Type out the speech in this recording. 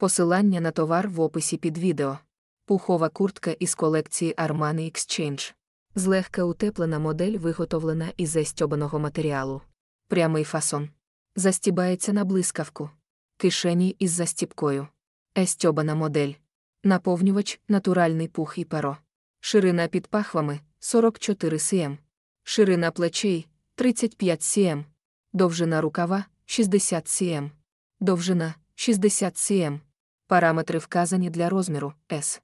Посилання на товар в описі під відео. Пухова куртка із колекції Armani Exchange. Злегка утеплена модель виготовлена із застьобаного матеріалу. Прямий фасон. Застібається на блискавку. Кишені із застіпкою. Естьобана модель. Наповнювач, натуральний пух і перо. Ширина під пахвами 44 см. Ширина плечей 35 см. Довжина рукава 60 см. Довжина 60 см. Параметри вказані для розміру S.